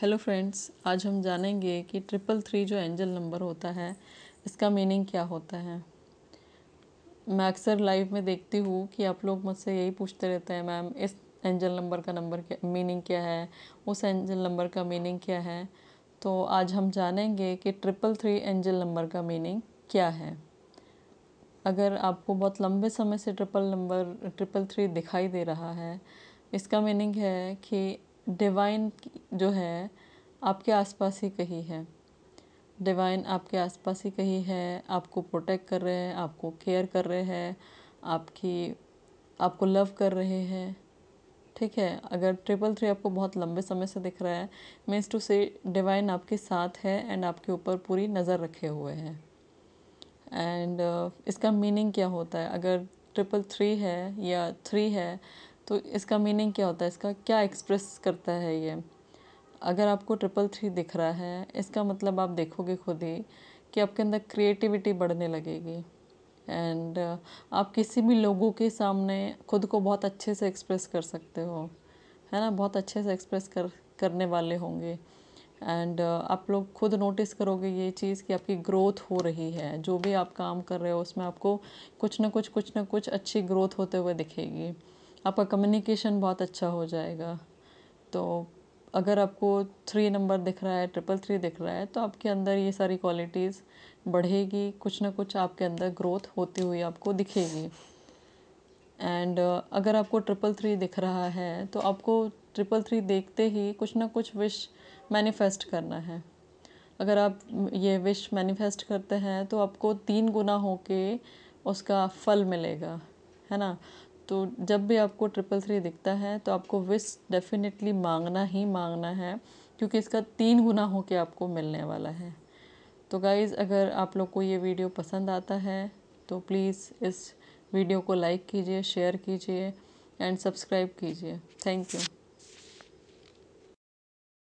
hello friends आज हम जानेंगे कि ट्रिपल थ्री जो एंजल नंबर होता है इसका मीनिंग क्या होता है मैं अक्सर लाइव में देखती हूँ कि आप लोग मुझसे यही पूछते रहते हैं मैम इस एंजल नंबर का नंबर क्या मीनिंग क्या है उस एंजल नंबर का मीनिंग क्या है तो आज हम जानेंगे कि ट्रिपल थ्री एंजल नंबर का मीनिंग क्या है अगर आपको बहुत लंबे समय से ट्रिपल नंबर ट्रिपल थ्री दिखाई दे रहा है इसका मीनिंग है कि डिवाइन जो है आपके आसपास ही कही है डिवाइन आपके आसपास ही कही है आपको प्रोटेक्ट कर रहे हैं आपको केयर कर रहे हैं आपकी आपको लव कर रहे हैं ठीक है अगर ट्रिपल थ्री आपको बहुत लंबे समय से दिख रहा है मीन्स टू से डिवाइन आपके साथ है एंड आपके ऊपर पूरी नज़र रखे हुए हैं एंड uh, इसका मीनिंग क्या होता है अगर ट्रिपल थ्री है या थ्री है तो इसका मीनिंग क्या होता है इसका क्या एक्सप्रेस करता है ये अगर आपको ट्रिपल थ्री दिख रहा है इसका मतलब आप देखोगे खुद ही कि आपके अंदर क्रिएटिविटी बढ़ने लगेगी एंड uh, आप किसी भी लोगों के सामने खुद को बहुत अच्छे से एक्सप्रेस कर सकते हो है ना बहुत अच्छे से एक्सप्रेस कर करने वाले होंगे एंड uh, आप लोग खुद नोटिस करोगे ये चीज़ कि आपकी ग्रोथ हो रही है जो भी आप काम कर रहे हो उसमें आपको कुछ ना कुछ कुछ ना कुछ अच्छी ग्रोथ होते हुए दिखेगी आपका कम्युनिकेशन बहुत अच्छा हो जाएगा तो अगर आपको थ्री नंबर दिख रहा है ट्रिपल थ्री दिख रहा है तो आपके अंदर ये सारी क्वालिटीज़ बढ़ेगी कुछ ना कुछ आपके अंदर ग्रोथ होती हुई आपको दिखेगी एंड uh, अगर आपको ट्रिपल थ्री दिख रहा है तो आपको ट्रिपल थ्री देखते ही कुछ ना कुछ विश मैनिफेस्ट करना है अगर आप ये विश मैनिफेस्ट करते हैं तो आपको तीन गुना होके उसका फल मिलेगा है ना तो जब भी आपको ट्रिपल थ्री दिखता है तो आपको विश डेफिनेटली मांगना ही मांगना है क्योंकि इसका तीन गुना होकर आपको मिलने वाला है तो गाइज़ अगर आप लोग को ये वीडियो पसंद आता है तो प्लीज़ इस वीडियो को लाइक कीजिए शेयर कीजिए एंड सब्सक्राइब कीजिए थैंक यू